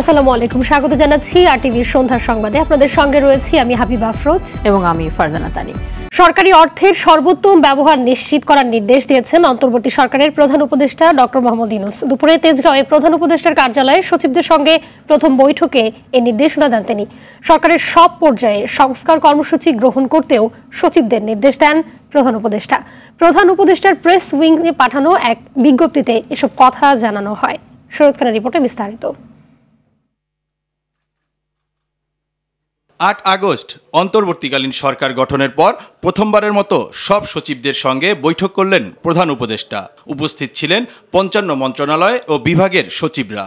আসসালামু আলাইকুম স্বাগত জানাচ্ছি আর টিভির সন্ধ্যার সংবাদে আপনাদের সঙ্গে রয়েছি আমি হাবিব আফরোজ এবং আমি ফারজানা তানি সরকারি অর্থের সর্বোত্তম ব্যবহার নিশ্চিত করার নির্দেশ দিয়েছেন অন্তর্বর্তী সরকারের প্রধান উপদেষ্টা ডক্টর মোহাম্মদ ইনুস দুপুরে তেজগাঁওয়ে প্রধান উপদেষ্টার কার্যালয়ে সচিবদের সঙ্গে প্রথম বৈঠকে এ নির্দেশনা দেন তিনি সরকারের সব পর্যায়ে সংস্কার কর্মসূচি গ্রহণ করতেও সচিবদের নির্দেশ দেন প্রধান উপদেষ্টা প্রধান উপদেষ্টার প্রেস উইংয়ে পাঠানো এক বিজ্ঞপ্তিতে এসব কথা জানানো হয় শরৎ খানের রিপোর্টে বিস্তারিত আট আগস্ট অন্তর্বর্তীকালীন সরকার গঠনের পর প্রথমবারের মতো সব সচিবদের সঙ্গে বৈঠক করলেন প্রধান উপদেষ্টা উপস্থিত ছিলেন পঞ্চান্ন মন্ত্রণালয় ও বিভাগের সচিবরা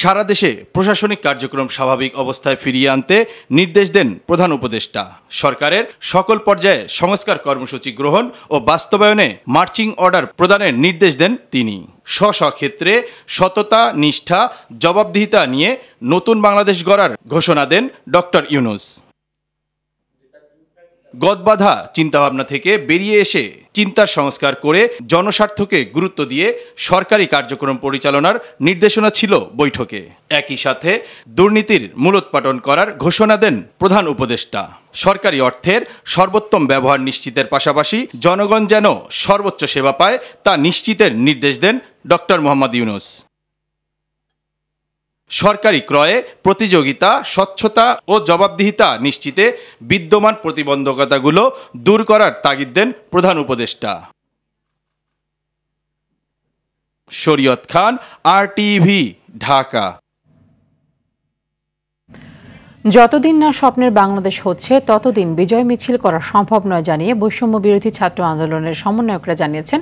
সারা দেশে প্রশাসনিক কার্যক্রম স্বাভাবিক অবস্থায় ফিরিয়ে আনতে নির্দেশ দেন প্রধান উপদেষ্টা সরকারের সকল পর্যায়ে সংস্কার কর্মসূচি গ্রহণ ও বাস্তবায়নে মার্চিং অর্ডার প্রদানের নির্দেশ দেন তিনি স্ব ক্ষেত্রে সততা নিষ্ঠা জবাবদিহিতা নিয়ে নতুন বাংলাদেশ গড়ার ঘোষণা দেন ডক্টর ইউনুস গদবাধা চিন্তাভাবনা থেকে বেরিয়ে এসে চিন্তার সংস্কার করে জনস্বার্থকে গুরুত্ব দিয়ে সরকারি কার্যক্রম পরিচালনার নির্দেশনা ছিল বৈঠকে একই সাথে দুর্নীতির মূলোৎপাটন করার ঘোষণা দেন প্রধান উপদেষ্টা সরকারি অর্থের সর্বোত্তম ব্যবহার নিশ্চিতের পাশাপাশি জনগণ যেন সর্বোচ্চ সেবা পায় তা নিশ্চিতের নির্দেশ দেন ডক্টর মোহাম্মদ ইউনুস সরকারি ক্রয়ে প্রতিযোগিতা স্বচ্ছতা ও জবাবদিহিতা নিশ্চিতে বিদ্যমান প্রতিবন্ধকতাগুলো দূর করার তাগিদ দেন প্রধান উপদেষ্টা শরীয়ত খান আর ঢাকা যতদিন না স্বপ্নের বাংলাদেশ হচ্ছে ততদিন বিজয় মিছিল করা সম্ভব নয় জানিয়ে বৈষম্য বিরোধী ছাত্র আন্দোলনের সমন্বয়করা জানিয়েছেন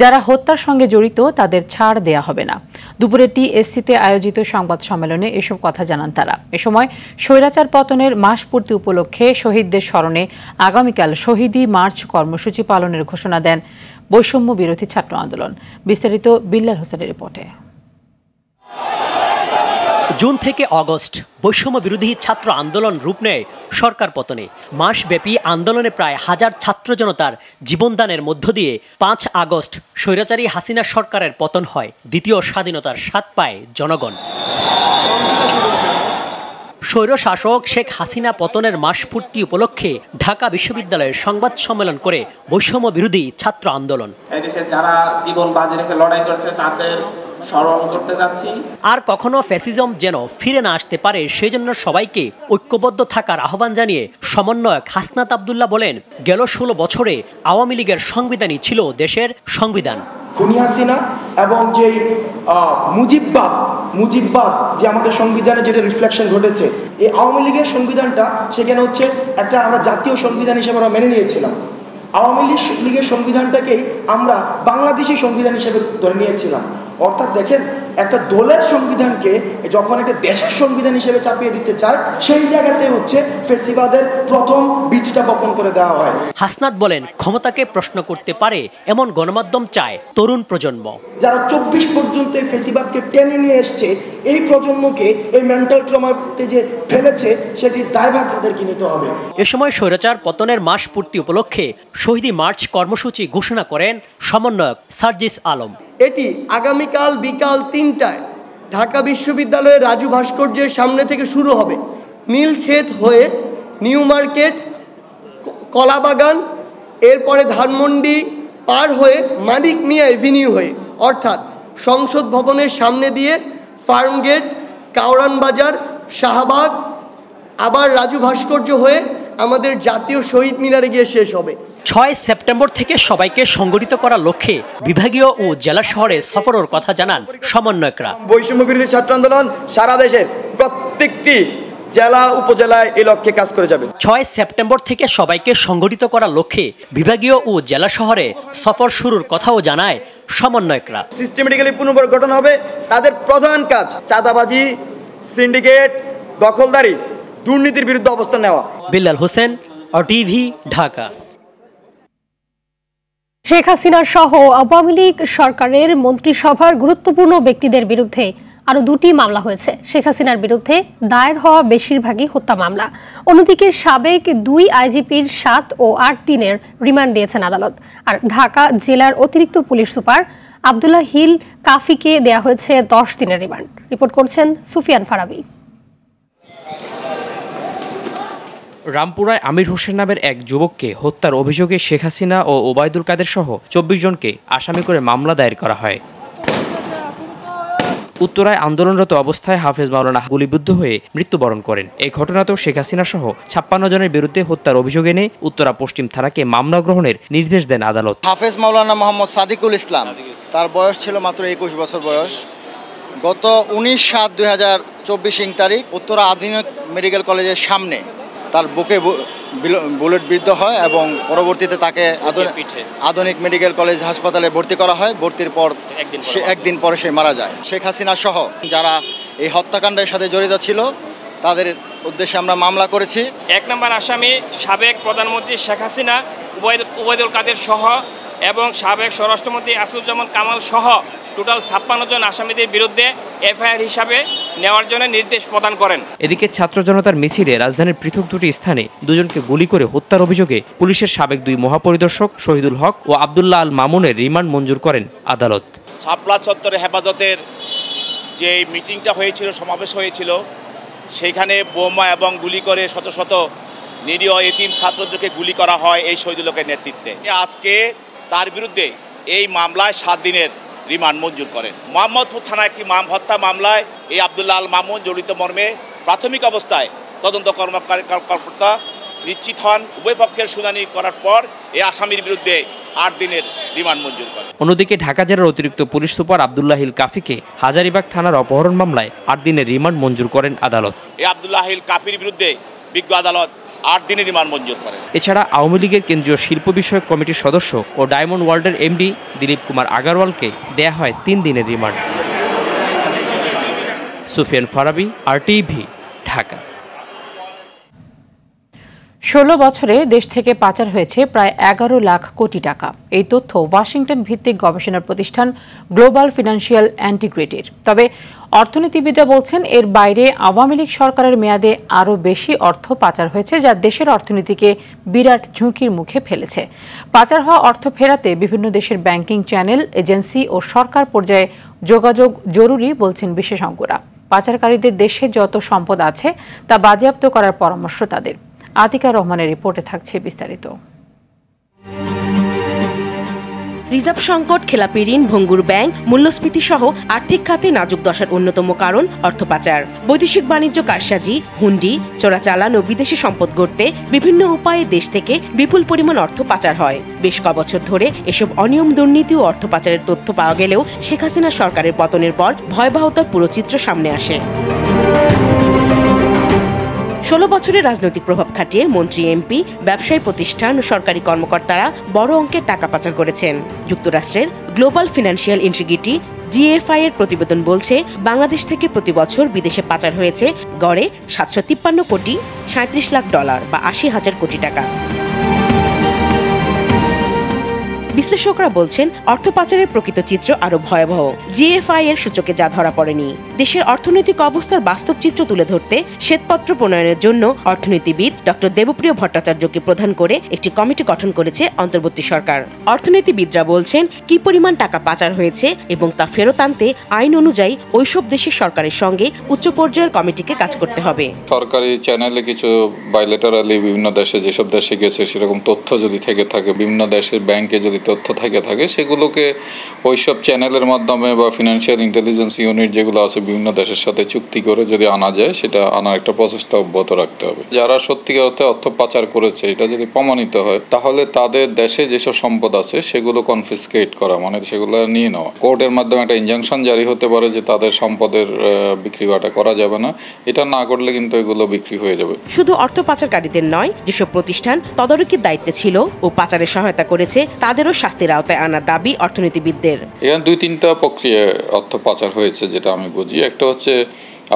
যারা হত্যার সঙ্গে জড়িত তাদের ছাড় দেয়া হবে না দুপুরে টিএসসিতে আয়োজিত সংবাদ সম্মেলনে এসব কথা জানান তারা এ সময় স্বৈরাচার পতনের মাস পূর্তি উপলক্ষে শহীদদের স্মরণে আগামীকাল শহীদি মার্চ কর্মসূচি পালনের ঘোষণা দেন বৈষম্য বিরোধী ছাত্র আন্দোলন বিস্তারিত বিল্লাল হোসেনের রিপোর্টে জুন থেকে অগস্ট বৈষম্য বিরোধী ছাত্র আন্দোলন রূপ নেয় সরকার পতনে মাসব্যাপী আন্দোলনে প্রায় হাজার ছাত্র জনতার জীবনদানের মধ্য দিয়ে পাঁচ আগস্ট স্বৈরাচারী হাসিনা সরকারের পতন হয় দ্বিতীয় স্বাধীনতার স্বাদ পায় জনগণ স্বৈরশাসক শেখ হাসিনা পতনের মাসপূর্তি উপলক্ষে ঢাকা বিশ্ববিদ্যালয়ের সংবাদ সম্মেলন করে বৈষম্য বিরোধী ছাত্র আন্দোলন যারা জীবন বাজি রেখে লড়াই করেছে তাদের স্মরণ করতে যাচ্ছি আর কখনো ফ্যাসিজম যেন ফিরে না আসতে পারে সেজন্য সবাইকে ঐক্যবদ্ধ থাকার আহ্বান জানিয়ে সমন্বয়ক হাসনাত আবদুল্লাহ বলেন গেল ষোলো বছরে আওয়ামী লীগের সংবিধানই ছিল দেশের সংবিধান খুনি হাসিনা এবং যে মুজিববাদ মুজিববাদ যে আমাদের সংবিধানে যেটা রিফ্লেকশন ঘটেছে এই আওয়ামী লীগের সংবিধানটা সেখানে হচ্ছে একটা আমরা জাতীয় সংবিধান হিসেবে আমরা মেনে নিয়েছিলাম আওয়ামী লীগ লীগের সংবিধানটাকেই আমরা বাংলাদেশি সংবিধান হিসেবে ধরে নিয়েছিলাম অর্থাৎ দেখেন একটা দলের সংবিধানকে যখন একটা দেশের সংবিধান হিসেবে চাপিয়ে দিতে চায় সেই জায়গাতে হচ্ছে ফেসিবাদের প্রথম বীজটা বপন করে দেওয়া হয় হাসনাত বলেন ক্ষমতাকে প্রশ্ন করতে পারে এমন গণমাধ্যম চায় তরুণ প্রজন্ম যারা চব্বিশ পর্যন্ত এই ফেসিবাদকে টেনে নিয়ে এসছে এই প্রজন্মকে এই মেন্টাল ট্রমাতে যে ফেলেছে সেটির দায়ভার তাদেরকে নিতে হবে এ সময় স্বৈরাচার পতনের মাস পূর্তি উপলক্ষে শহীদি মার্চ কর্মসূচি ঘোষণা করেন সমন্বয়ক সার্জিস আলম এটি আগামীকাল বিকাল তিন তিনটায় ঢাকা বিশ্ববিদ্যালয়ের রাজু ভাস্কর্যের সামনে থেকে শুরু হবে নীলক্ষেত হয়ে নিউ মার্কেট কলাবাগান এরপরে ধানমন্ডি পার হয়ে মানিক মিয়া এভিনিউ হয়ে অর্থাৎ সংসদ ভবনের সামনে দিয়ে ফার্মগেট কাউরান বাজার শাহবাগ আবার রাজু ভাস্কর্য হয়ে আমাদের জাতীয় শহীদ মিনারে গিয়ে শেষ হবে ছয় সেপ্টেম্বর থেকে সবাইকে সংগঠিত করার লক্ষ্যে বিভাগীয় ও জেলা শহরে সফরের কথা জানান সমন্বয়করা বৈষম্য বিরোধী ছাত্র আন্দোলন সারা দেশের প্রত্যেকটি জেলা উপজেলায় এই লক্ষ্যে কাজ করে যাবে ছয় সেপ্টেম্বর থেকে সবাইকে সংগঠিত করার লক্ষ্যে বিভাগীয় ও জেলা শহরে সফর শুরুর কথাও জানায় সমন্বয়করা সিস্টেমেটিক্যালি পুনর্গঠন হবে তাদের প্রধান কাজ চাঁদাবাজি সিন্ডিকেট দখলদারি দুর্নীতির বিরুদ্ধে অবস্থান নেওয়া বিল্লাল হোসেন অটিভি ঢাকা শেখ হাসিনা সহ আওয়ামী লীগ সরকারের মন্ত্রিসভার গুরুত্বপূর্ণ ব্যক্তিদের বিরুদ্ধে আরও দুটি মামলা হয়েছে শেখ হাসিনার বিরুদ্ধে দায়ের হওয়া বেশিরভাগই হত্যা মামলা অন্যদিকে সাবেক দুই আইজিপির সাত ও আট দিনের রিমান্ড দিয়েছেন আদালত আর ঢাকা জেলার অতিরিক্ত পুলিশ সুপার আবদুল্লাহ হিল কাফিকে দেয়া হয়েছে দশ দিনের রিমান্ড রিপোর্ট করছেন সুফিয়ান ফারাবি রামপুরায় আমির হোসেন নামের এক যুবককে হত্যার অভিযোগে শেখ হাসিনা ও ওবায়দুল কাদের সহ চব্বিশ জনকে আসামি করে মামলা দায়ের করা হয় উত্তরায় আন্দোলনরত অবস্থায় হাফেজ মাওলানা গুলিবিদ্ধ হয়ে মৃত্যুবরণ করেন এই ঘটনাতেও শেখ হাসিনা সহ ছাপ্পান্ন জনের বিরুদ্ধে হত্যার অভিযোগ এনে উত্তরা পশ্চিম থানাকে মামলা গ্রহণের নির্দেশ দেন আদালত হাফেজ মাওলানা মোহাম্মদ সাদিকুল ইসলাম তার বয়স ছিল মাত্র একুশ বছর বয়স গত উনিশ সাত দুই হাজার চব্বিশ ইং তারিখ উত্তরা আধুনিক মেডিকেল কলেজের সামনে তার বুকে বুলেট বিদ্ধ হয় এবং পরবর্তীতে তাকে আধুনিক মেডিকেল কলেজ হাসপাতালে ভর্তি করা হয় ভর্তির পর সে একদিন পরে সে মারা যায় শেখ হাসিনা সহ যারা এই হত্যাকাণ্ডের সাথে জড়িত ছিল তাদের উদ্দেশ্যে আমরা মামলা করেছি এক নম্বর আসামি সাবেক প্রধানমন্ত্রী শেখ হাসিনা উবায়দুল কাদের সহ এবং সাবেক স্বরাষ্ট্রমন্ত্রী আসুজ্জামান কামাল সহ টোটাল ছাপ্পান্ন জন আসামিদের বিরুদ্ধে এফআইআর হিসাবে নেওয়ার জন্য নির্দেশ প্রদান করেন এদিকে ছাত্র জনতার মিছিলে রাজধানীর পৃথক দুটি স্থানে দুজনকে গুলি করে হত্যার অভিযোগে পুলিশের সাবেক দুই মহাপরিদর্শক শহীদুল হক ও আবদুল্লা আল মামুনের রিমান্ড মঞ্জুর করেন আদালত ছাপলা চত্বরে হেফাজতের যে মিটিংটা হয়েছিল সমাবেশ হয়েছিল সেইখানে বোমা এবং গুলি করে শত শত নিরীহ এতিম ছাত্রদেরকে গুলি করা হয় এই হকের নেতৃত্বে আজকে তার বিরুদ্ধে এই মামলায় সাত দিনের রিমান্ড মঞ্জুর করেন মোহাম্মদপুর থানা একটি মাম হত্যা মামলায় এই আবদুল্লাহ আল মামুন জড়িত মর্মে প্রাথমিক অবস্থায় তদন্ত কর্মকর্তা নিশ্চিত হন উভয় পক্ষের শুনানি করার পর এই আসামির বিরুদ্ধে আট দিনের রিমান্ড মঞ্জুর করে অন্যদিকে ঢাকা জেলার অতিরিক্ত পুলিশ সুপার আবদুল্লাহিল কাফিকে হাজারিবাগ থানার অপহরণ মামলায় আট দিনের রিমান্ড মঞ্জুর করেন আদালত এই আবদুল্লাহিল কাফির বিরুদ্ধে বিজ্ঞ আদালত আট দিনের রিমান্ড মঞ্জুর করে এছাড়া আওয়ামী লীগের কেন্দ্রীয় শিল্প বিষয়ক কমিটির সদস্য ও ডায়মন্ড ওয়ার্ল্ডের এমডি দিলীপ কুমার আগারওয়ালকে দেয়া হয় তিন দিনের remand Sufian Farabi R TV Dhaka ষোলো বছরে দেশ থেকে পাচার হয়েছে প্রায় এগারো লাখ কোটি টাকা এই তথ্য ওয়াশিংটন ভিত্তিক গবেষণা প্রতিষ্ঠান গ্লোবাল ফিনান্সিয়াল অ্যান্টিগ্রেটির তবে অর্থনীতিবিদরা বলছেন এর বাইরে আওয়ামী লীগ সরকারের মেয়াদে আরও বেশি অর্থ পাচার হয়েছে যা দেশের অর্থনীতিকে বিরাট ঝুঁকির মুখে ফেলেছে পাচার হওয়া অর্থ ফেরাতে বিভিন্ন দেশের ব্যাংকিং চ্যানেল এজেন্সি ও সরকার পর্যায়ে যোগাযোগ জরুরি বলছেন বিশেষজ্ঞরা পাচারকারীদের দেশে যত সম্পদ আছে তা বাজেয়াপ্ত করার পরামর্শ তাদের আতিকা রহমানের রিপোর্টে থাকছে বিস্তারিত রিজার্ভ সংকট খেলাপি ঋণ ভঙ্গুর ব্যাংক মূল্যস্ফীতি সহ আর্থিক খাতে নাজুক দশার অন্যতম কারণ অর্থ পাচার বৈদেশিক বাণিজ্য কারসাজি হুন্ডি চোরাচালান ও বিদেশি সম্পদ গড়তে বিভিন্ন উপায়ে দেশ থেকে বিপুল পরিমাণ অর্থ পাচার হয় বেশ ক বছর ধরে এসব অনিয়ম দুর্নীতি ও অর্থ পাচারের তথ্য পাওয়া গেলেও শেখ হাসিনা সরকারের পতনের পর ভয়াবহতার পুরো চিত্র সামনে আসে ষোলো বছরের রাজনৈতিক প্রভাব খাটিয়ে মন্ত্রী এমপি ব্যবসায়ী প্রতিষ্ঠান ও সরকারি কর্মকর্তারা বড় অঙ্কের টাকা পাচার করেছেন যুক্তরাষ্ট্রের গ্লোবাল ফিনান্সিয়াল ইন্টিগ্রিটি জিএফআই এর প্রতিবেদন বলছে বাংলাদেশ থেকে প্রতি বছর বিদেশে পাচার হয়েছে গড়ে সাতশো তিপ্পান্ন কোটি সাঁত্রিশ লাখ ডলার বা আশি হাজার কোটি টাকা বিশ্লেষকরা বলছেন অর্থ পাচারের প্রকৃত চিত্র আরো ভয়াবহ জিএফআই এর সূচকে যা ধরা পড়েনি দেশের অর্থনৈতিক অবস্থার বাস্তব চিত্র তুলে ধরতে শ্বেতপত্র প্রণয়নের জন্য অর্থনীতিবিদ ডক্টর দেবপ্রিয় ভট্টাচার্যকে প্রধান করে একটি কমিটি গঠন করেছে অন্তর্বর্তী সরকার অর্থনীতিবিদরা বলছেন কি পরিমাণ টাকা পাচার হয়েছে এবং তা ফেরত আনতে আইন অনুযায়ী ওইসব দেশের সরকারের সঙ্গে উচ্চ পর্যায়ের কমিটিকে কাজ করতে হবে সরকারি চ্যানেলে কিছু বাইলেটারালি বিভিন্ন দেশে যেসব দেশে গেছে সেরকম তথ্য যদি থেকে থাকে বিভিন্ন দেশের ব্যাংকে যদি তথ্য থেকে থাকে সেগুলোকে ওইসব চ্যানেলের মাধ্যমে বা ফিনান্সিয়াল ইন্টেলিজেন্স ইউনিট যেগুলো আছে বিভিন্ন দেশের সাথে চুক্তি করে যদি আনা যায় সেটা আনার একটা প্রচেষ্টা অব্যাহত রাখতে হবে যারা সত্যিকার অর্থে অর্থ পাচার করেছে এটা যদি প্রমাণিত হয় তাহলে তাদের দেশে যেসব সম্পদ আছে সেগুলো কনফিসকেট করা মানে সেগুলো নিয়ে নেওয়া কোর্টের মাধ্যমে একটা ইঞ্জাংশন জারি হতে পারে যে তাদের সম্পদের বিক্রি বাটা করা যাবে না এটা না করলে কিন্তু এগুলো বিক্রি হয়ে যাবে শুধু অর্থ পাচারকারীদের নয় যেসব প্রতিষ্ঠান তদারকির দায়িত্বে ছিল ও পাচারে সহায়তা করেছে তাদেরও শাস্তির আওতায় আনার দাবি অর্থনীতিবিদদের এখানে দুই তিনটা প্রক্রিয়া অর্থ পাচার হয়েছে যেটা আমি বুঝি একটা হচ্ছে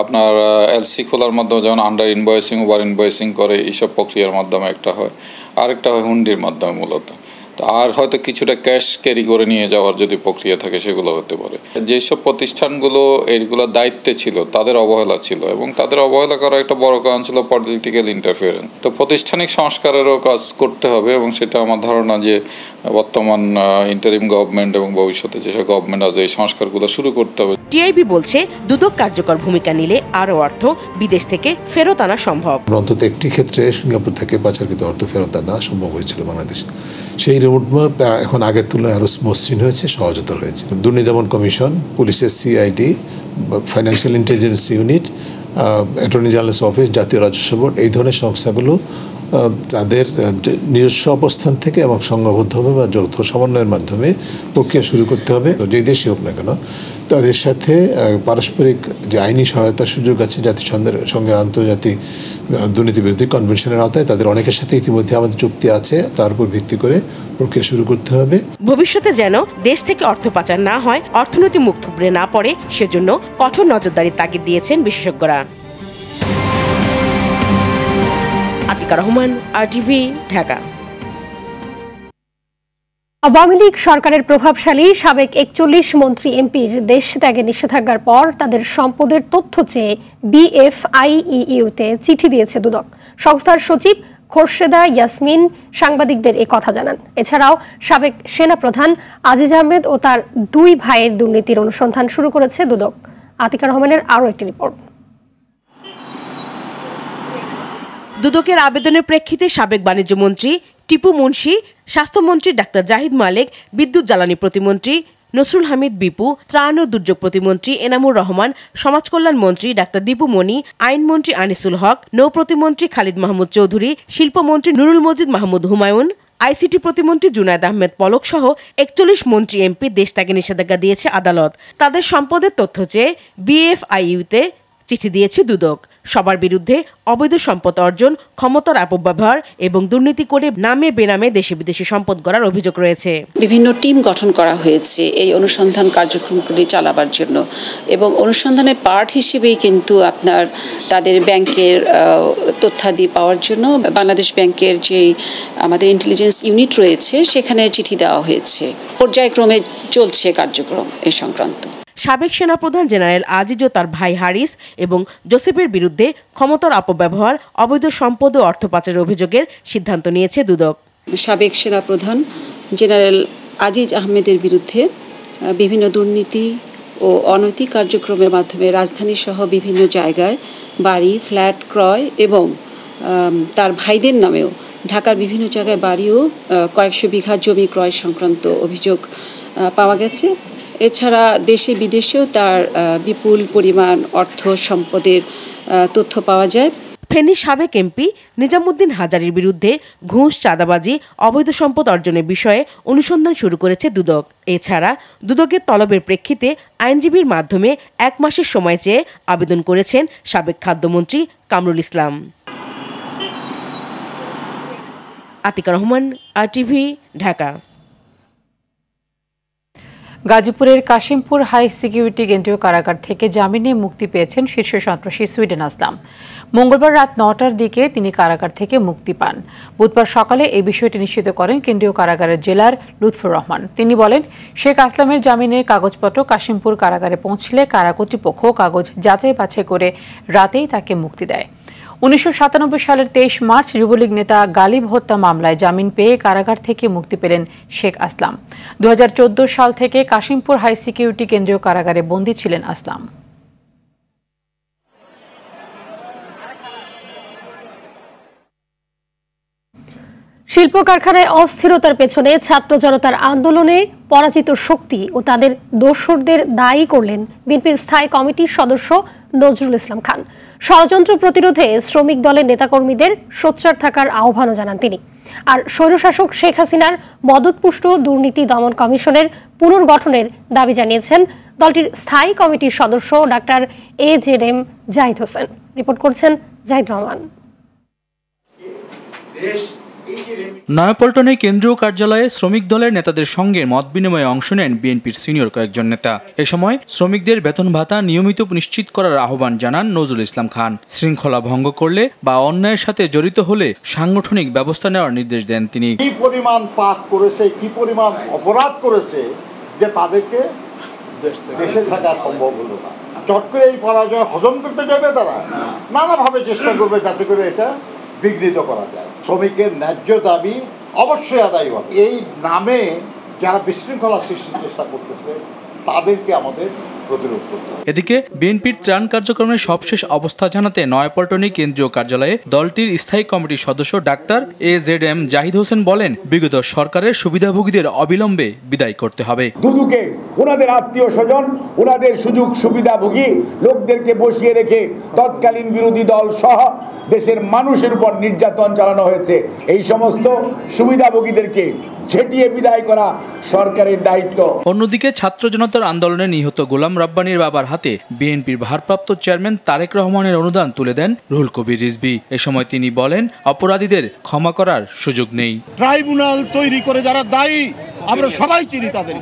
আপনার এলসি খোলার মাধ্যমে যেমন আন্ডার ইনভয়েসিং ওভার ইনভয়েসিং করে এইসব প্রক্রিয়ার মাধ্যমে একটা হয় আরেকটা হয় হুন্ডির মাধ্যমে মূলত আর হয়তো কিছুটা ক্যাশ ক্যারি করে নিয়ে যাওয়ার যদি প্রক্রিয়া থাকে সেগুলো হতে পারে যেসব প্রতিষ্ঠানগুলো এইগুলো দায়িত্বে ছিল তাদের অবহেলা ছিল এবং তাদের অবহেলা করার একটা বড় কারণ ছিল পলিটিক্যাল ইন্টারফিয়ারেন্স তো প্রতিষ্ঠানিক সংস্কারেরও কাজ করতে হবে এবং সেটা আমার ধারণা যে বর্তমান ইন্টারিম গভর্নমেন্ট এবং ভবিষ্যতে যেসব গভর্নমেন্ট আছে এই সংস্কারগুলো শুরু করতে হবে টিআইবি বলছে দুদক কার্যকর ভূমিকা নিলে আরও অর্থ বিদেশ থেকে ফেরত আনা সম্ভব অন্তত একটি ক্ষেত্রে সিঙ্গাপুর থেকে পাচারকৃত অর্থ ফেরত আনা সম্ভব হয়েছিল বাংলাদেশ সেই রোডম্যাপ এখন আগের তুলনায় আরও মসৃণ হয়েছে সহজতর হয়েছে দুর্নীতিদমন কমিশন পুলিশের CID financial intelligence unit attorney general's office জাতীয় রাজস্ব বোর্ড এই ধরনের সংস্থাগুলো তাদের নিজস্ব অবস্থান থেকে এবং সংঘবদ্ধভাবে বা যৌথ সমন্বয়ের মাধ্যমে প্রক্রিয়া শুরু করতে হবে যে দেশই হোক না কেন তাদের সাথে পারস্পরিক যে আইনি সহায়তার সুযোগ আছে জাতিসংঘের সঙ্গে আন্তর্জাতিক দুর্নীতি বিরোধী কনভেনশনের আওতায় তাদের অনেকের সাথে ইতিমধ্যে আমাদের চুক্তি আছে তার উপর ভিত্তি করে প্রক্রিয়া শুরু করতে হবে ভবিষ্যতে যেন দেশ থেকে অর্থ পাচার না হয় অর্থনীতি মুখ থুবড়ে না পড়ে সেজন্য কঠোর নজরদারির তাগিদ দিয়েছেন বিশেষজ্ঞরা আতিকা রহমান আর টিভি ঢাকা আওয়ামী লীগ সরকারের প্রভাবশালী সাবেক একচল্লিশ মন্ত্রী এমপির দেশ ত্যাগে নিষেধাজ্ঞার পর তাদের সম্পদের তথ্য চেয়ে বিএফআইইউতে e চিঠি দিয়েছে দুদক সংস্থার সচিব খোরশেদা ইয়াসমিন সাংবাদিকদের এ কথা জানান এছাড়াও সাবেক সেনা প্রধান আজিজ আহমেদ ও তার দুই ভাইয়ের দুর্নীতির অনুসন্ধান শুরু করেছে দুদক আতিকা রহমানের আরও একটি রিপোর্ট দুদকের আবেদনের প্রেক্ষিতে সাবেক বাণিজ্যমন্ত্রী টিপু মুন্সি স্বাস্থ্যমন্ত্রী ডাক্তার জাহিদ মালেক বিদ্যুৎ জ্বালানি প্রতিমন্ত্রী নসরুল হামিদ বিপু ত্রাণ ও দুর্যোগ প্রতিমন্ত্রী এনামুর রহমান সমাজকল্যাণ মন্ত্রী ডাক্তার দীপু মণি আইনমন্ত্রী আনিসুল হক নৌ প্রতিমন্ত্রী খালিদ মাহমুদ চৌধুরী শিল্পমন্ত্রী নুরুল মজিদ মাহমুদ হুমায়ুন আইসিটি প্রতিমন্ত্রী জুনায়দ আহমেদ পলক সহ একচল্লিশ মন্ত্রী এমপি দেশ ত্যাগে নিষেধাজ্ঞা দিয়েছে আদালত তাদের সম্পদের তথ্য চেয়ে বিএফআইইউতে চিঠি দিয়েছে দুদক সবার বিরুদ্ধে অবৈধ সম্পদ অর্জন ক্ষমতার অপব্যবহার এবং দুর্নীতি করে নামে বেনামে দেশে বিদেশে সম্পদ গড়ার অভিযোগ রয়েছে বিভিন্ন টিম গঠন করা হয়েছে এই অনুসন্ধান কার্যক্রমগুলি চালাবার জন্য এবং অনুসন্ধানের পার্ট হিসেবেই কিন্তু আপনার তাদের ব্যাংকের তথ্যাদি পাওয়ার জন্য বাংলাদেশ ব্যাংকের যে আমাদের ইন্টেলিজেন্স ইউনিট রয়েছে সেখানে চিঠি দেওয়া হয়েছে পর্যায়ক্রমে চলছে কার্যক্রম এ সংক্রান্ত সাবেক সেনাপ্রধান জেনারেল আজিজ ও তার ভাই হারিস এবং জোসেফের বিরুদ্ধে ক্ষমতার অপব্যবহার অবৈধ সম্পদ ও অর্থ পাচারের অভিযোগের সিদ্ধান্ত নিয়েছে দুদক সাবেক সেনাপ্রধান জেনারেল আজিজ আহমেদের বিরুদ্ধে বিভিন্ন দুর্নীতি ও অনৈতিক কার্যক্রমের মাধ্যমে রাজধানী সহ বিভিন্ন জায়গায় বাড়ি ফ্ল্যাট ক্রয় এবং তার ভাইদের নামেও ঢাকার বিভিন্ন জায়গায় বাড়িও কয়েকশো বিঘা জমি ক্রয় সংক্রান্ত অভিযোগ পাওয়া গেছে এছাড়া দেশে বিদেশেও তার বিপুল পরিমাণ অর্থ সম্পদের তথ্য পাওয়া যায় ফেনী সাবেক এমপি নিজামুদ্দিন হাজারির বিরুদ্ধে ঘুষ চাঁদাবাজি অবৈধ সম্পদ অর্জনের বিষয়ে অনুসন্ধান শুরু করেছে দুদক এছাড়া দুদকের তলবের প্রেক্ষিতে আইনজীবীর মাধ্যমে এক মাসের সময় চেয়ে আবেদন করেছেন সাবেক খাদ্যমন্ত্রী কামরুল ইসলাম আতিকা রহমান আর টিভি ঢাকা গাজীপুরের কাশিমপুর হাই সিকিউরিটি কেন্দ্রীয় কারাগার থেকে জামিনে মুক্তি পেয়েছেন শীর্ষ সন্ত্রাসী সুইডেন আসলাম মঙ্গলবার রাত নটার দিকে তিনি কারাগার থেকে মুক্তি পান বুধবার সকালে এই বিষয়টি নিশ্চিত করেন কেন্দ্রীয় কারাগারের জেলার লুৎফুর রহমান তিনি বলেন শেখ আসলামের জামিনের কাগজপত্র কাশিমপুর কারাগারে পৌঁছলে কারা কর্তৃপক্ষ কাগজ যাচাই বাছাই করে রাতেই তাকে মুক্তি দেয় উনিশশো সালের তেইশ মার্চ যুবলীগ নেতা গালিব হত্যা মামলায় জামিন পেয়ে কারাগার থেকে মুক্তি পেলেন শেখ আসলাম দু সাল থেকে কাশিমপুর হাই সিকিউরিটি কেন্দ্রীয় কারাগারে বন্দী ছিলেন আসলাম শিল্প কারখানায় অস্থিরতার পেছনে ছাত্র জনতার আন্দোলনে পরাজিত শক্তি ও তাদের দোসরদের দায়ী করলেন বিএনপির স্থায়ী কমিটির সদস্য নজরুল ইসলাম খান ষড়যন্ত্র প্রতিরোধে শ্রমিক দলের নেতাকর্মীদের সোচ্চার থাকার আহ্বানও জানান তিনি আর স্বৈরশাসক শেখ হাসিনার মদতপুষ্ট দুর্নীতি দমন কমিশনের পুনর্গঠনের দাবি জানিয়েছেন দলটির স্থায়ী কমিটির সদস্য doctor A Z M Zahid Hossain report করছেন জাহিদ রহমান নয়াপল্টনে কেন্দ্রীয় কার্যালয়ে শ্রমিক দলের নেতাদের সঙ্গে মত বিনিময়ে অংশ নেন বিএনপির সিনিয়র কয়েকজন নেতা এ সময় শ্রমিকদের বেতন ভাতা নিয়মিত নিশ্চিত করার আহ্বান জানান নজরুল ইসলাম খান শৃঙ্খলা ভঙ্গ করলে বা অন্যায়ের সাথে জড়িত হলে সাংগঠনিক ব্যবস্থা নেওয়ার নির্দেশ দেন তিনি কি পরিমাণ পাপ করেছে কি পরিমাণ অপরাধ করেছে যে তাদেরকে দেশে থাকা সম্ভব হলো না চট করে এই পরাজয় হজম করতে যাবে তারা নানাভাবে চেষ্টা করবে যাতে করে এটা বিঘ্নিত করা যায় শ্রমিকের ন্যায্য দাবি অবশ্যই আদায় হবে এই নামে যারা বিশৃঙ্খলা সৃষ্টির চেষ্টা করতেছে তাদেরকে আমাদের প্রতিরোধ করতে এদিকে বিএনপির ত্রাণ কার্যক্রমের সবশেষ অবস্থা জানাতে নয়াপল্টনে কেন্দ্রীয় কার্যালয়ে দলটির স্থায়ী কমিটির সদস্য doctor A Z M Zahid Hossain বলেন বিগত সরকারের সুবিধাভোগীদের অবিলম্বে বিদায় করতে হবে দুদুকে ওনাদের আত্মীয় স্বজন ওনাদের সুযোগ সুবিধাভোগী লোকদেরকে বসিয়ে রেখে তৎকালীন বিরোধী দল সহ দেশের মানুষের উপর নির্যাতন চালানো হয়েছে এই সমস্ত সুবিধাভোগীদেরকে ছেটিয়ে বিদায় করা সরকারের দায়িত্ব অন্যদিকে ছাত্র জনতার আন্দোলনে নিহত গোলাম রাব্বানির বাবার হাতে বিএনপির ভারপ্রাপ্ত চেয়ারম্যান তারেক রহমানের অনুদান তুলে দেন রুহুল কবির রিজবি এ সময় তিনি বলেন অপরাধীদের ক্ষমা করার সুযোগ নেই ট্রাইব্যুনাল তৈরি করে যারা দায়ী আমরা সবাই চিনি তাদের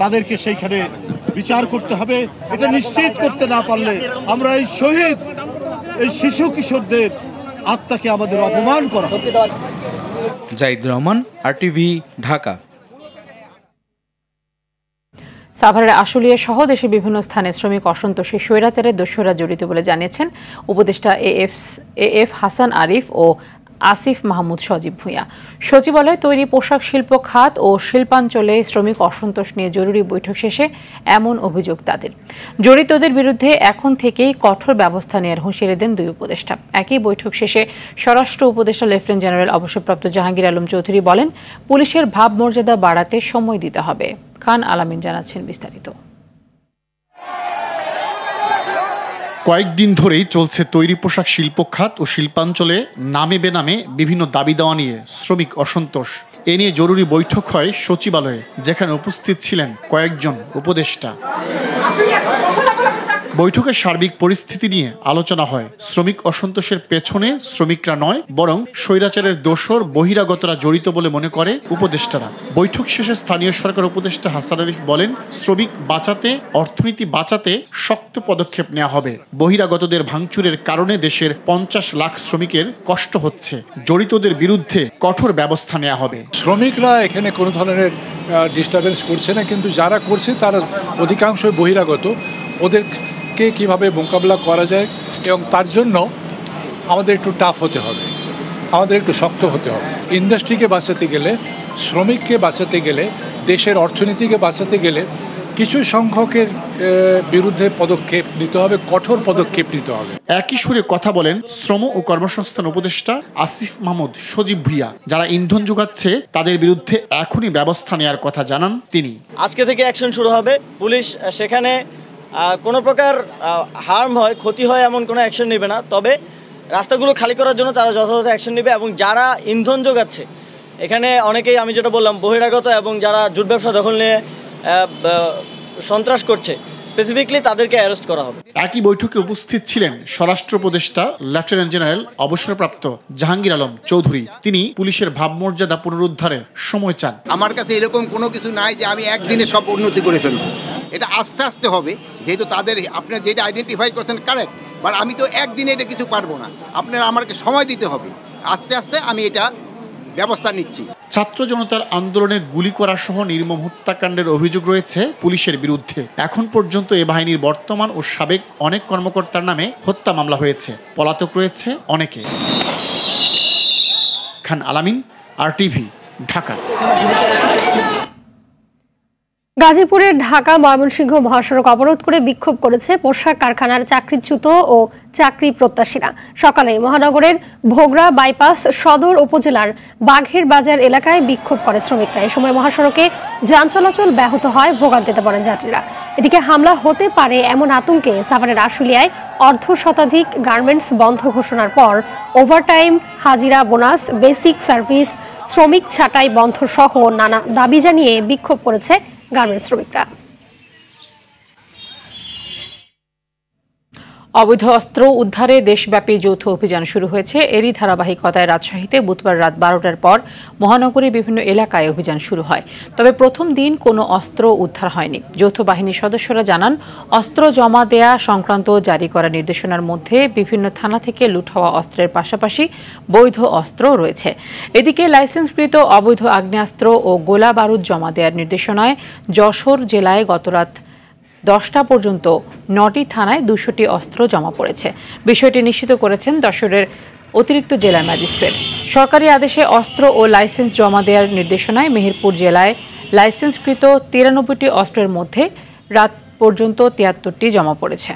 তাদেরকে সেইখানে বিচার করতে হবে এটা নিশ্চিত করতে না পারলে আমরা এই শহীদ এই শিশু কিশোরদের আত্মাকে আমাদের অপমান করা জাইদ রহমান আর ঢাকা সাভারের আশুলিয়া সহ দেশের বিভিন্ন স্থানে শ্রমিক অসন্তোষে স্বৈরাচারের দস্যুরা জড়িত বলে জানিয়েছেন উপদেষ্টা এ এফ হাসান আরিফ ও আসিফ মাহমুদ সজীব ভূঁইয়া সচিবালয় তৈরি পোশাক শিল্প খাত ও শিল্পাঞ্চলে শ্রমিক অসন্তোষ নিয়ে জরুরি বৈঠক শেষে এমন অভিযোগ তাদের জড়িতদের বিরুদ্ধে এখন থেকেই কঠোর ব্যবস্থা নেওয়ার হুঁশিয়ারি দেন দুই উপদেষ্টা একই বৈঠক শেষে স্বরাষ্ট্র উপদেষ্টা লেফটেন্যান্ট জেনারেল অবসরপ্রাপ্ত জাহাঙ্গীর আলম চৌধুরী বলেন পুলিশের ভাবমর্যাদা বাড়াতে সময় দিতে হবে খান আলামিন জানাচ্ছেন বিস্তারিত কয়েকদিন ধরেই চলছে তৈরি পোশাক শিল্প খাত ও শিল্পাঞ্চলে নামে বেনামে বিভিন্ন দাবি দেওয়া নিয়ে শ্রমিক অসন্তোষ এ নিয়ে জরুরি বৈঠক হয় সচিবালয়ে যেখানে উপস্থিত ছিলেন কয়েকজন উপদেষ্টা বৈঠকের সার্বিক পরিস্থিতি নিয়ে আলোচনা হয় শ্রমিক অসন্তোষের পেছনে শ্রমিকরা নয় বরং স্বৈরাচারের দোষর বহিরাগতরা জড়িত বলে মনে করে উপদেষ্টারা বৈঠক শেষে স্থানীয় সরকার উপদেষ্টা হাসান আরিফ বলেন শ্রমিক বাঁচাতে অর্থনীতি বাঁচাতে শক্ত পদক্ষেপ নেওয়া হবে বহিরাগতদের ভাঙচুরের কারণে দেশের পঞ্চাশ লাখ শ্রমিকের কষ্ট হচ্ছে জড়িতদের বিরুদ্ধে কঠোর ব্যবস্থা নেওয়া হবে শ্রমিকরা এখানে কোনো ধরনের ডিস্টারবেন্স করছে না কিন্তু যারা করছে তারা অধিকাংশই বহিরাগত ওদের কে কিভাবে মোকাবিলা করা যায় এবং তার জন্য আমাদের একটু টাফ হতে হবে আমাদের একটু শক্ত হতে হবে ইন্ডাস্ট্রিকে বাঁচাতে গেলে শ্রমিককে বাঁচাতে গেলে দেশের অর্থনীতিকে বাঁচাতে গেলে কিছু সংখ্যকের বিরুদ্ধে পদক্ষেপ নিতে হবে কঠোর পদক্ষেপ নিতে হবে একই সুরে কথা বলেন শ্রম ও কর্মসংস্থান উপদেষ্টা আসিফ মাহমুদ সজীব ভুইয়া যারা ইন্ধন যোগাচ্ছে তাদের বিরুদ্ধে এখনই ব্যবস্থা নেওয়ার কথা জানান তিনি আজকে থেকে অ্যাকশন শুরু হবে পুলিশ সেখানে কোনো প্রকার হার্ম হয় ক্ষতি হয় এমন কোনো অ্যাকশন নেবে না তবে রাস্তাগুলো খালি করার জন্য তারা যথাযথ অ্যাকশন নেবে এবং যারা ইন্ধন যোগাচ্ছে এখানে অনেকেই আমি যেটা বললাম বহিরাগত এবং যারা জুট ব্যবসা দখল নিয়ে সন্ত্রাস করছে স্পেসিফিকলি তাদেরকে অ্যারেস্ট করা হবে একই বৈঠকে উপস্থিত ছিলেন স্বরাষ্ট্র উপদেষ্টা লেফটেন্যান্ট জেনারেল অবসরপ্রাপ্ত জাহাঙ্গীর আলম চৌধুরী তিনি পুলিশের ভাবমর্যাদা পুনরুদ্ধারের সময় চান আমার কাছে এরকম কোনো কিছু নাই যে আমি একদিনে সব উন্নতি করে ফেলবো এটা আস্তে আস্তে হবে যেহেতু তাদের আপনার যেটা আইডেন্টিফাই করছেন কারেক্ট বাট আমি তো একদিনে এটা কিছু পারবো না আপনার আমাকে সময় দিতে হবে আস্তে আস্তে আমি এটা ব্যবস্থা নিচ্ছি ছাত্র জনতার আন্দোলনে গুলি করা সহ নির্মম হত্যাকাণ্ডের অভিযোগ রয়েছে পুলিশের বিরুদ্ধে এখন পর্যন্ত এ বাহিনীর বর্তমান ও সাবেক অনেক কর্মকর্তার নামে হত্যা মামলা হয়েছে পলাতক রয়েছে অনেকে খান আলামিন আর টিভি ঢাকা গাজীপুরের ঢাকা ময়মনসিংহ মহাসড়ক অবরোধ করে বিক্ষোভ করেছে পোশাক কারখানার চাকরিচ্যুত ও চাকরি প্রত্যাশীরা সকালে মহানগরের ভোগড়া বাইপাস সদর উপজেলার বাঘের বাজার এলাকায় বিক্ষোভ করে শ্রমিকরা এ সময় মহাসড়কে যান চলাচল ব্যাহত হয় ভোগান্তিতে পড়েন যাত্রীরা এদিকে হামলা হতে পারে এমন আতঙ্কে সাভারের আশুলিয়ায় অর্ধ শতাধিক গার্মেন্টস বন্ধ ঘোষণার পর ওভারটাইম হাজিরা বোনাস বেসিক সার্ভিস শ্রমিক ছাঁটাই বন্ধ সহ নানা দাবি জানিয়ে বিক্ষোভ করেছে গার্মেন্টস শ্রমিকরা অবৈধ অস্ত্র উদ্ধারে দেশব্যাপী যৌথ অভিযান শুরু হয়েছে এরই ধারাবাহিকতায় রাজশাহীতে বুধবার রাত বারোটার পর মহানগরী বিভিন্ন এলাকায় অভিযান শুরু হয় তবে প্রথম দিন কোনো অস্ত্র উদ্ধার হয়নি যৌথ বাহিনীর সদস্যরা জানান অস্ত্র জমা দেয়া সংক্রান্ত জারি করা নির্দেশনার মধ্যে বিভিন্ন থানা থেকে লুট হওয়া অস্ত্রের পাশাপাশি বৈধ অস্ত্র রয়েছে এদিকে লাইসেন্সকৃত অবৈধ আগ্নেয়াস্ত্র ও গোলা বারুদ জমা দেওয়ার নির্দেশনায় যশোর জেলায় গতরাত দশটা পর্যন্ত নটি থানায় দুশোটি অস্ত্র জমা পড়েছে বিষয়টি নিশ্চিত করেছেন দশরের অতিরিক্ত জেলা ম্যাজিস্ট্রেট সরকারি আদেশে অস্ত্র ও লাইসেন্স জমা দেওয়ার নির্দেশনায় মেহেরপুর জেলায় লাইসেন্সকৃত তিরানব্বইটি অস্ত্রের মধ্যে রাত পর্যন্ত তিয়াত্তরটি জমা পড়েছে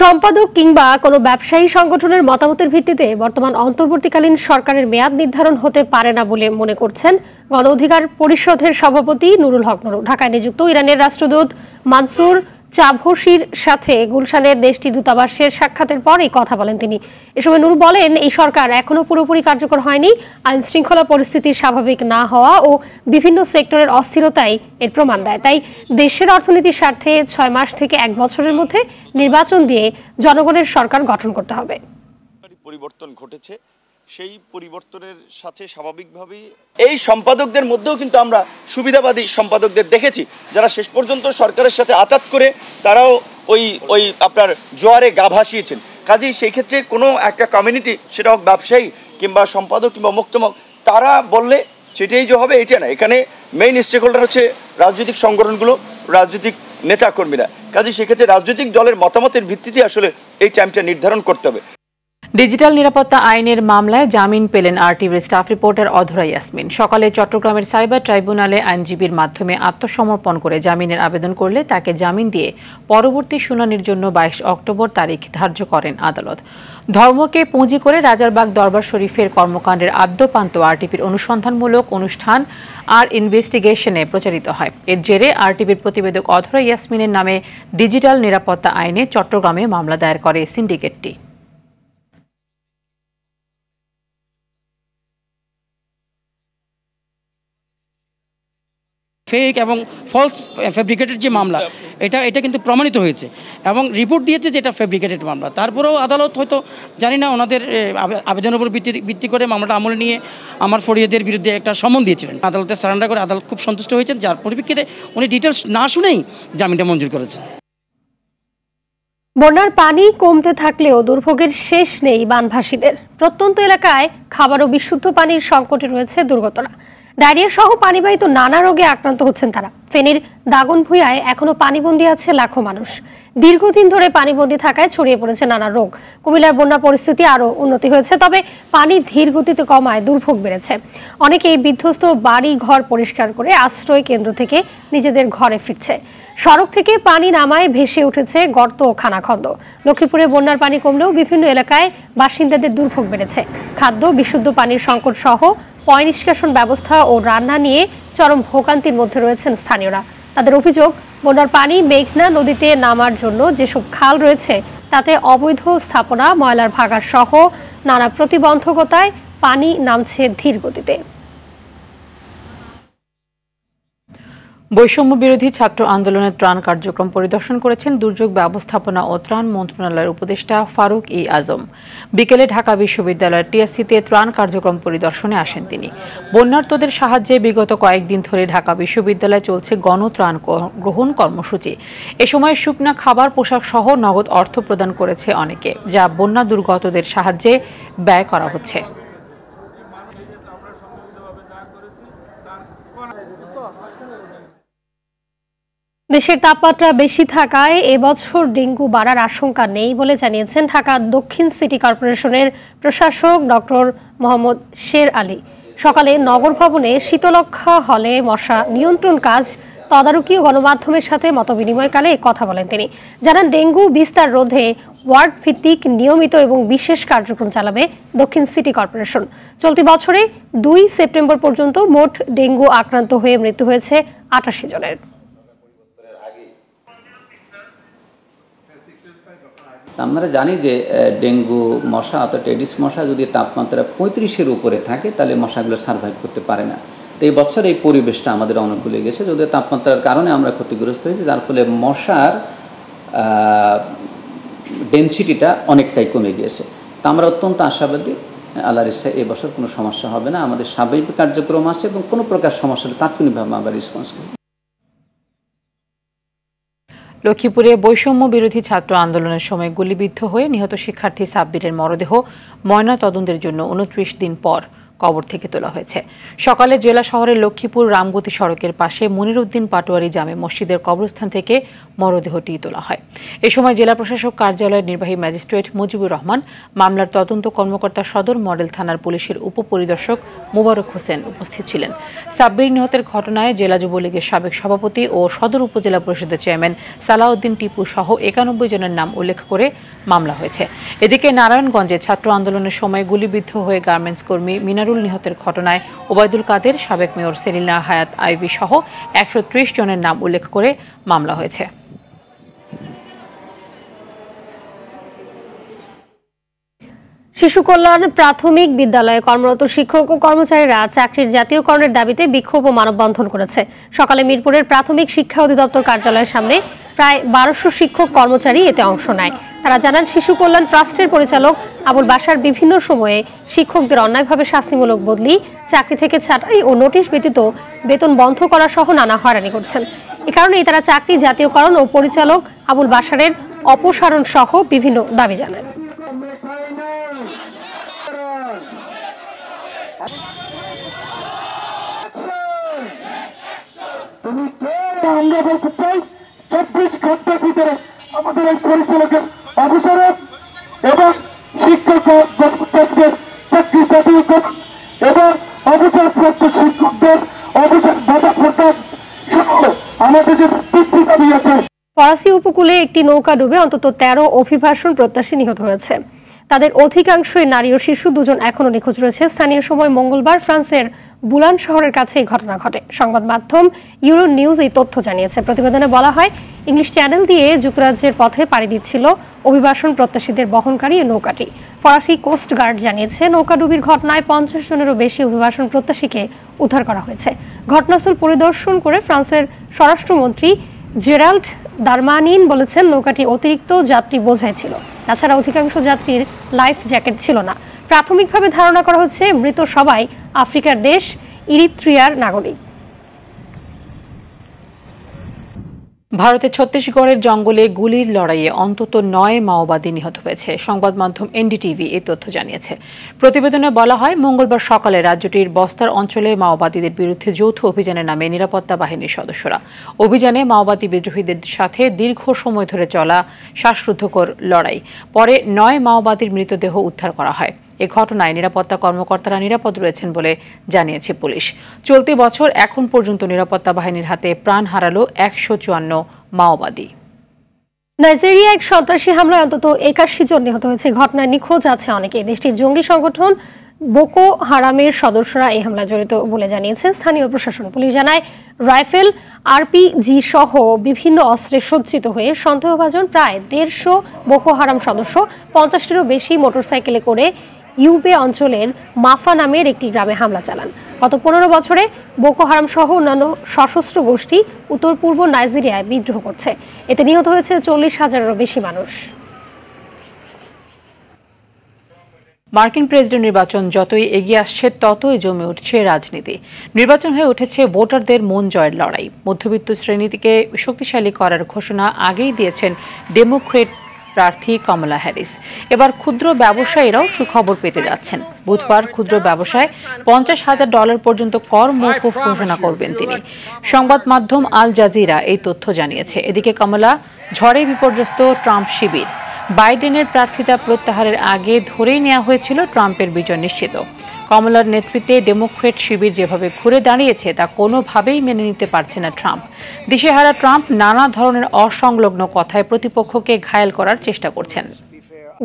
সম্পাদক কিংবা কোনো ব্যবসায়ী সংগঠনের মতামতের ভিত্তিতে বর্তমান অন্তর্বর্তীকালীন সরকারের মেয়াদ নির্ধারণ হতে পারে না বলে মনে করছেন গণ অধিকার পরিষদের সভাপতি নুরুল হক নুরু ঢাকায় নিযুক্ত ইরানের রাষ্ট্রদূত মানসুর চাভসির সাথে গুলশানের দেশটি দূতাবাসের সাক্ষাতের পরেই কথা বলেন তিনি এ সময় নূর বলেন এই সরকার এখনও পুরোপুরি কার্যকর হয়নি আইন শৃঙ্খলা পরিস্থিতির স্বাভাবিক না হওয়া ও বিভিন্ন সেক্টরের অস্থিরতাই এর প্রমাণ দেয় তাই দেশের অর্থনীতির স্বার্থে ছয় মাস থেকে এক বছরের মধ্যে নির্বাচন দিয়ে জনগণের সরকার গঠন করতে হবে পরিবর্তন ঘটেছে সেই পরিবর্তনের সাথে স্বাভাবিকভাবেই এই সম্পাদকদের মধ্যেও কিন্তু আমরা সুবিধাবাদী সম্পাদকদের দেখেছি যারা শেষ পর্যন্ত সরকারের সাথে আতাত করে তারাও ওই ওই আপনার জোয়ারে গা ভাসিয়েছেন কাজেই সেই ক্ষেত্রে কোনো একটা কমিউনিটি সেটা হোক ব্যবসায়ী কিংবা সম্পাদক কিংবা মুক্তমক তারা বললে সেটাই যে হবে এটা না এখানে মেইন স্টেক হোল্ডার হচ্ছে রাজনৈতিক সংগঠনগুলো রাজনৈতিক নেতাকর্মীরা কাজে সেক্ষেত্রে রাজনৈতিক দলের মতামতের ভিত্তিতে আসলে এই টাইমটা নির্ধারণ করতে হবে ডিজিটাল নিরাপত্তা আইনের মামলায় জামিন পেলেন আরটিভির স্টাফ রিপোর্টার অধরা ইয়াসমিন সকালে চট্টগ্রামের সাইবার ট্রাইব্যুনালে আইনজীবীর মাধ্যমে আত্মসমর্পণ করে জামিনের আবেদন করলে তাকে জামিন দিয়ে পরবর্তী শুনানির জন্য বাইশ অক্টোবর তারিখ ধার্য করেন আদালত ধর্মকে পুঁজি করে রাজারবাগ দরবার শরীফের কর্মকাণ্ডের আদ্যপান্ত আরটিভির অনুসন্ধানমূলক অনুষ্ঠান আর ইনভেস্টিগেশনে প্রচারিত হয় এর জেরে আরটিভির প্রতিবেদক অধরা ইয়াসমিনের নামে ডিজিটাল নিরাপত্তা আইনে চট্টগ্রামে মামলা দায়ের করে সিন্ডিকেটটি ফেক এবং ফলস ফেব্রিকেটেড যে মামলা আচ্ছা। এটা এটা কিন্তু প্রমাণিত হয়েছে এবং রিপোর্ট দিয়েছে যে এটা ফেব্রিকেটেড মামলা তারপরেও আদালত হয়তো জানি না ওনাদের আবেদনের উপর ভিত্তি ভিত্তি করে মামলাটা আমল নিয়ে আমার ফরিয়াদের বিরুদ্ধে একটা সমন দিয়েছিলেন আদালতে সারান্ডার করে আদালত খুব সন্তুষ্ট হয়েছেন যার পরিপ্রেক্ষিতে উনি ডিটেলস না শুনেই জামিনটা মঞ্জুর করেছেন বন্যার পানি কমতে থাকলেও দুর্ভোগের শেষ নেই বানভাসীদের প্রত্যন্ত এলাকায় খাবার ও বিশুদ্ধ পানির সংকটে রয়েছে দুর্ঘটনা ডায়রিয়া সহ পানিবাহিত নানা রোগে আক্রান্ত হচ্ছেন তারা ফেনীর দাগন ভুঁয়ায় এখনও পানিবন্দি আছে লাখো মানুষ দীর্ঘদিন ধরে পানিবন্দি থাকায় ছড়িয়ে পড়েছে নানা রোগ কুমিল্লার বন্যা পরিস্থিতি আরও উন্নতি হয়েছে তবে পানি ধীর গতিতে কমায় দুর্ভোগ বেড়েছে অনেকেই বিধ্বস্ত বাড়ি ঘর পরিষ্কার করে আশ্রয় কেন্দ্র থেকে নিজেদের ঘরে ফিরছে সড়ক থেকে পানি নামায় ভেসে উঠেছে গর্ত ও খানাখন্দ লক্ষ্মীপুরে বন্যার পানি কমলেও বিভিন্ন এলাকায় বাসিন্দাদের দুর্ভোগ বেড়েছে খাদ্য বিশুদ্ধ পানির সংকট সহ পয় নিষ্কাশন ব্যবস্থা ও রান্না নিয়ে চরম ভোগান্তির মধ্যে রয়েছেন স্থানীয়রা তাদের অভিযোগ বন্যার পানি মেঘনা নদীতে নামার জন্য যেসব খাল রয়েছে তাতে অবৈধ স্থাপনা ময়লার ভাগার সহ নানা প্রতিবন্ধকতায় পানি নামছে ধীর গতিতে বৈষম্য বিরোধী ছাত্র আন্দোলনের ত্রাণ কার্যক্রম পরিদর্শন করেছেন দুর্যোগ ব্যবস্থাপনা ও ত্রাণ মন্ত্রণালয়ের উপদেষ্টা ফারুক ই আজম বিকেলে ঢাকা বিশ্ববিদ্যালয়ের টিএসসিতে ত্রাণ কার্যক্রম পরিদর্শনে আসেন তিনি বন্যার্তদের সাহায্যে বিগত কয়েকদিন ধরে ঢাকা বিশ্ববিদ্যালয়ে চলছে গণত্রাণ গ্রহণ কর্মসূচি এ সময় শুকনা খাবার পোশাক সহ নগদ অর্থ প্রদান করেছে অনেকে যা বন্যা দুর্গতদের সাহায্যে ব্যয় করা হচ্ছে দেশের তাপমাত্রা বেশি থাকায় এবছর ডেঙ্গু বাড়ার আশঙ্কা নেই বলে জানিয়েছেন ঢাকা দক্ষিণ সিটি কর্পোরেশনের প্রশাসক ডক্টর মোহাম্মদ শের আলী সকালে নগর ভবনে শীতলক্ষা হলে মশা নিয়ন্ত্রণ কাজ তদারকি ও গণমাধ্যমের সাথে মতবিনিময়কালে কথা বলেন তিনি জানান ডেঙ্গু বিস্তার রোধে ওয়ার্ড ভিত্তিক নিয়মিত এবং বিশেষ কার্যক্রম চালাবে দক্ষিণ সিটি কর্পোরেশন চলতি বছরে দুই সেপ্টেম্বর পর্যন্ত মোট ডেঙ্গু আক্রান্ত হয়ে মৃত্যু হয়েছে আটাশি জনের আমরা মানে জানি যে ডেঙ্গু মশা অর্থাৎ টেডিস মশা যদি তাপমাত্রা পঁয়ত্রিশের উপরে থাকে তাহলে মশাগুলো সার্ভাইভ করতে পারে না তো এই বছর এই পরিবেশটা আমাদের অনুকূলে গেছে যদি তাপমাত্রার কারণে আমরা ক্ষতিগ্রস্ত হয়েছি যার ফলে মশার ডেন্সিটিটা অনেকটাই কমে গিয়েছে তা আমরা অত্যন্ত আশাবাদী আল্লাহর ইচ্ছা এবছর কোনো সমস্যা হবে না আমাদের স্বাভাবিক কার্যক্রম আছে এবং কোনো প্রকার সমস্যার তাৎক্ষণিকভাবে আমরা রেসপন্স করি লক্ষ্মীপুরে বৈষম্য বিরোধী ছাত্র আন্দোলনের সময় গুলিবিদ্ধ হয়ে নিহত শিক্ষার্থী সাব্বিরের মরদেহ ময়না তদন্তের জন্য উনত্রিশ দিন পর কবর থেকে তোলা হয়েছে সকালে জেলা শহরের লক্ষ্মীপুর রামগতি সড়কের পাশে মনিরুদ্দিন পাটোয়ারি জামে মসজিদের কবরস্থান থেকে মরদেহটি তোলা হয় এ সময় জেলা প্রশাসক কার্যালয়ের নির্বাহী ম্যাজিস্ট্রেট মুজিবুর রহমান মামলার তদন্ত কর্মকর্তা সদর মডেল থানার পুলিশের উপপরিদর্শক মুবারক হোসেন উপস্থিত ছিলেন সাব্বির নিহতের ঘটনায় জেলা যুবলীগের সাবেক সভাপতি ও সদর উপজেলা পরিষদের চেয়ারম্যান সালাউদ্দিন টিপু সহ একানব্বই জনের নাম উল্লেখ করে মামলা হয়েছে এদিকে নারায়ণগঞ্জে ছাত্র আন্দোলনের সময় গুলিবিদ্ধ হয়ে গার্মেন্টস কর্মী মিনারুল নিহতের ঘটনায় ওবায়দুল কাদের সাবেক মেয়র সেলিনা হায়াত আইভি সহ একশো জনের নাম উল্লেখ করে মামলা হয়েছে শিশু কল্যাণ প্রাথমিক বিদ্যালয়ে কর্মরত শিক্ষক ও কর্মচারীরা চাকরির জাতীয়করণের দাবিতে বিক্ষোভ ও মানববন্ধন করেছে সকালে মিরপুরের প্রাথমিক শিক্ষা অধিদপ্তর কার্যালয়ের সামনে প্রায় বারোশো শিক্ষক কর্মচারী এতে অংশ নেয় তারা জানান শিশু কল্যাণ ট্রাস্টের পরিচালক আবুল বাসার বিভিন্ন সময়ে শিক্ষকদের অন্যায়ভাবে শাস্তিমূলক বদলি চাকরি থেকে ছাঁটাই ও নোটিশ ব্যতীত বেতন বন্ধ করা সহ নানা হয়রানি করছেন এ কারণেই তারা চাকরি জাতীয়করণ ও পরিচালক আবুল বাসারের অপসারণ সহ বিভিন্ন দাবি জানান তুমি কে আমরা বলতে চাই চব্বিশ ঘন্টার ভিতরে আমাদের এই পরিচালকের অবসরে এবং শিক্ষক কর্মচারীদের চাকরি চাকরি এবং অবসরপ্রাপ্ত শিক্ষকদের অবসর ভাতা প্রদান আমাদের যে বৃদ্ধি দাবি আছে ফরাসি উপকূলে একটি নৌকা ডুবে অন্তত তেরো অভিভাষণ প্রত্যাশী নিহত হয়েছে তাদের অধিকাংশই নারী ও শিশু দুজন এখনও নিখোঁজ রয়েছে স্থানীয় সময় মঙ্গলবার ফ্রান্সের বুলান শহরের কাছে এই ঘটনা ঘটে সংবাদ মাধ্যম ইউরো নিউজ এই তথ্য জানিয়েছে প্রতিবেদনে বলা হয় ইংলিশ চ্যানেল দিয়ে যুক্তরাজ্যের পথে পাড়ি দিচ্ছিল অভিবাসন প্রত্যাশীদের বহনকারী নৌকাটি ফরাসি কোস্ট গার্ড জানিয়েছে নৌকাডুবির ঘটনায় পঞ্চাশ জনেরও বেশি অভিবাসন প্রত্যাশীকে উদ্ধার করা হয়েছে ঘটনাস্থল পরিদর্শন করে ফ্রান্সের স্বরাষ্ট্রমন্ত্রী জেরাল্ড দারমানিন বলেছেন নৌকাটি অতিরিক্ত যাত্রী বোঝাই ছিল তাছাড়া অধিকাংশ যাত্রীর লাইফ জ্যাকেট ছিল না প্রাথমিকভাবে ধারণা করা হচ্ছে মৃত সবাই আফ্রিকার দেশ ইরিত্রিয়ার নাগরিক ভারতের ছত্তিশগড়ের জঙ্গলে গুলির লড়াইয়ে অন্তত নয় মাওবাদী নিহত হয়েছে সংবাদ মাধ্যম এনডিটিভি এ তথ্য জানিয়েছে প্রতিবেদনে বলা হয় মঙ্গলবার সকালে রাজ্যটির বস্তার অঞ্চলে মাওবাদীদের বিরুদ্ধে যৌথ অভিযানের নামে নিরাপত্তা বাহিনীর সদস্যরা অভিযানে মাওবাদী বিদ্রোহীদের সাথে দীর্ঘ সময় ধরে চলা শ্বাসরুদ্ধকর লড়াই পরে নয় মাওবাদীর মৃতদেহ উদ্ধার করা হয় এ ঘটনায় নিরাপত্তা কর্মকর্তারা নিরাপদ রয়েছেন বলে জানিয়েছে পুলিশ চলতি বছর এখন পর্যন্ত নিরাপত্তা বাহিনীর হাতে প্রাণ হারালো একশো চুয়ান্ন মাওবাদী নাইজেরিয়া এক সন্ত্রাসী হামলায় অন্তত একাশি জন নিহত হয়েছে ঘটনায় নিখোঁজ আছে অনেকে দেশটির জঙ্গি সংগঠন বোকো হারামের সদস্যরা এই হামলা জড়িত বলে জানিয়েছেন স্থানীয় প্রশাসন পুলিশ জানায় রাইফেল আরপিজি সহ বিভিন্ন অস্ত্রে সজ্জিত হয়ে সন্দেহভাজন প্রায় দেড়শো বোকো হারাম সদস্য পঞ্চাশটিরও বেশি মোটরসাইকেলে করে ইউবে অঞ্চলের মাফা নামের একটি গ্রামে হামলা চালান গত পনেরো বছরে বোকো হারাম সহ অন্যান্য সশস্ত্র গোষ্ঠী উত্তর পূর্ব নাইজেরিয়ায় বিদ্রোহ করছে এতে নিহত হয়েছে চল্লিশ হাজারেরও বেশি মানুষ মার্কিন প্রেসিডেন্ট নির্বাচন যতই এগিয়ে আসছে ততই জমে উঠছে রাজনীতি নির্বাচন হয়ে উঠেছে ভোটারদের মন জয়ের লড়াই মধ্যবিত্ত শ্রেণীটিকে শক্তিশালী করার ঘোষণা আগেই দিয়েছেন ডেমোক্রেট প্রার্থী কমলা হ্যারিস এবার ক্ষুদ্র ব্যবসায়ীরাও সুখবর পেতে যাচ্ছেন বুধবার ক্ষুদ্র ব্যবসায় পঞ্চাশ হাজার ডলার পর্যন্ত কর মৌকুফ ঘোষণা করবেন তিনি সংবাদ মাধ্যম আল জাজিরা এই তথ্য জানিয়েছে এদিকে কমলা ঝড়ে বিপর্যস্ত ট্রাম্প শিবির বাইডেনের প্রার্থিতা প্রত্যাহারের আগে ধরেই নেওয়া হয়েছিল ট্রাম্পের বিজয় নিশ্চিত কমলার নেতৃত্বে ডেমোক্রেট শিবির যেভাবে ঘুরে দাঁড়িয়েছে তা কোনোভাবেই মেনে নিতে পারছে না ট্রাম্প দিশেহারা ট্রাম্প নানা ধরনের অসংলগ্ন কথায় প্রতিপক্ষকে ঘায়েল করার চেষ্টা করছেন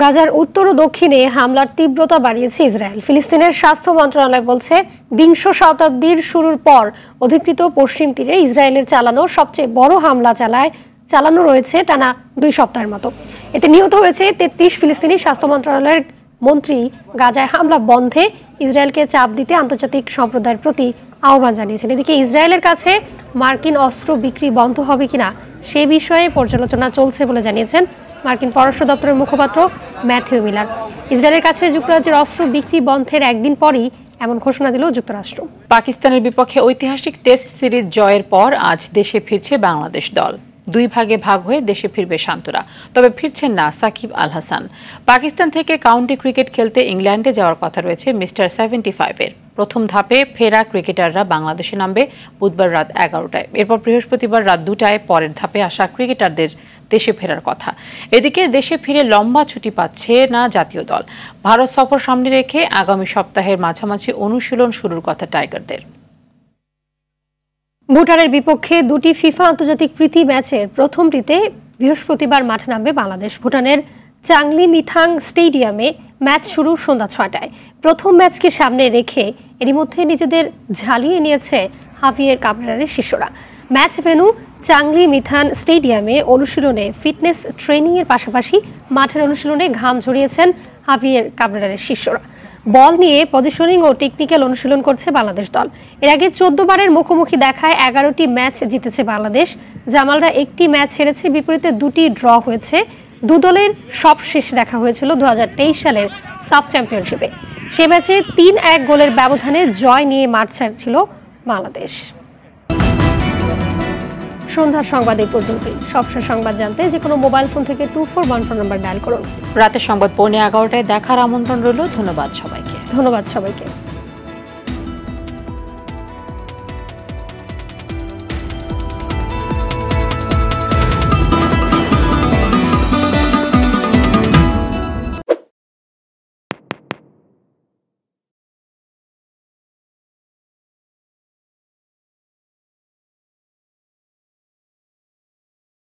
গাজার উত্তর ও দক্ষিণে হামলার তীব্রতা বাড়িয়েছে ইসরায়েল ফিলিস্তিনের স্বাস্থ্য মন্ত্রণালয় বলছে বিংশ শতাব্দীর শুরুর পর অধিকৃত পশ্চিম তীরে ইসরায়েলের চালানো সবচেয়ে বড় হামলা চালায় চালানো রয়েছে টানা দুই সপ্তাহের মতো এতে নিহত হয়েছে তেত্রিশ ফিলিস্তিনি স্বাস্থ্য মন্ত্রণালয়ের মন্ত্রী গাজায় হামলা বন্ধে ইসরায়েলকে চাপ দিতে আন্তর্জাতিক সম্প্রদায়ের প্রতি আহ্বান জানিয়েছেন এদিকে ইসরায়েলের কাছে মার্কিন অস্ত্র বিক্রি বন্ধ হবে কিনা সে বিষয়ে পর্যালোচনা চলছে বলে জানিয়েছেন মার্কিন পররাষ্ট্র দপ্তরের মুখপাত্র ম্যাথিউ মিলার ইসরায়েলের কাছে যুক্তরাজ্যের অস্ত্র বিক্রি বন্ধের একদিন পরই এমন ঘোষণা দিল যুক্তরাষ্ট্র পাকিস্তানের বিপক্ষে ঐতিহাসিক টেস্ট সিরিজ জয়ের পর আজ দেশে ফিরছে বাংলাদেশ দল দুই ভাগে ভাগ হয়ে দেশে ফিরবে শান্তরা তবে ফিরছেন না সাকিব আল হাসান পাকিস্তান থেকে কাউন্টি ক্রিকেট খেলতে ইংল্যান্ডে যাওয়ার কথা রয়েছে মিস্টার সেভেন্টি ফাইভের প্রথম ধাপে ফেরা ক্রিকেটাররা বাংলাদেশে নামবে বুধবার রাত এগারোটায় এরপর বৃহস্পতিবার রাত দুটায় পরের ধাপে আসা ক্রিকেটারদের দেশে ফেরার কথা এদিকে দেশে ফিরে লম্বা ছুটি পাচ্ছে না জাতীয় দল ভারত সফর সামনে রেখে আগামী সপ্তাহের মাঝামাঝি অনুশীলন শুরুর কথা টাইগারদের ভুটানের বিপক্ষে দুটি ফিফা আন্তর্জাতিক প্রীতি ম্যাচের প্রথমটিতে বৃহস্পতিবার মাঠে নামবে বাংলাদেশ ভুটানের চাংলি মিথাং স্টেডিয়ামে ম্যাচ শুরু সন্ধ্যা ছয়টায় প্রথম ম্যাচকে সামনে রেখে এরই মধ্যে নিজেদের ঝালিয়ে নিয়েছে হাফিয়ের কাবরারের শিষ্যরা ম্যাচ ভেনু চাংলি মিথান স্টেডিয়ামে অনুশীলনে ফিটনেস ট্রেনিংয়ের পাশাপাশি মাঠের অনুশীলনে ঘাম ঝরিয়েছেন হাফিয়ের কাবরারের শিষ্যরা বল নিয়ে পজিশনিং ও টেকনিক্যাল অনুশীলন করছে বাংলাদেশ দল এর আগে চোদ্দ বারের মুখোমুখি দেখায় এগারোটি ম্যাচ জিতেছে বাংলাদেশ জামালরা একটি ম্যাচ হেরেছে বিপরীতে দুটি ড্র হয়েছে দু দলের সব শেষ দেখা হয়েছিল দু সালের সাফ চ্যাম্পিয়নশিপে সে ম্যাচে তিন এক গোলের ব্যবধানে জয় নিয়ে মাঠ ছাড়ছিল বাংলাদেশ সন্ধ্যার সংবাদ এই পর্যন্তই সবশেষ সংবাদ জানতে যে কোনো মোবাইল ফোন থেকে two four one four number dial করুন রাতের সংবাদ পৌনে এগারোটায় দেখার আমন্ত্রণ রইল ধন্যবাদ সবাইকে ধন্যবাদ সবাইকে